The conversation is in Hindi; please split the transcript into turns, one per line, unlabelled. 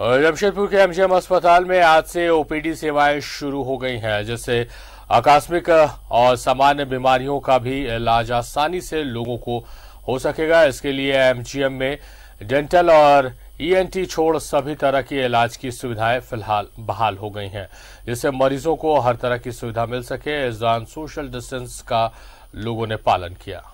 जमशेदपुर के एमजीएम अस्पताल में आज से ओपीडी सेवाएं शुरू हो गई हैं जिससे आकस्मिक और सामान्य बीमारियों का भी इलाज आसानी से लोगों को हो सकेगा इसके लिए एमजीएम में डेंटल और ईएनटी छोड़ सभी तरह के इलाज की सुविधाएं फिलहाल बहाल हो गई हैं जिससे मरीजों को हर तरह की सुविधा मिल सके इस दौरान सोशल डिस्टेंस का लोगों ने पालन किया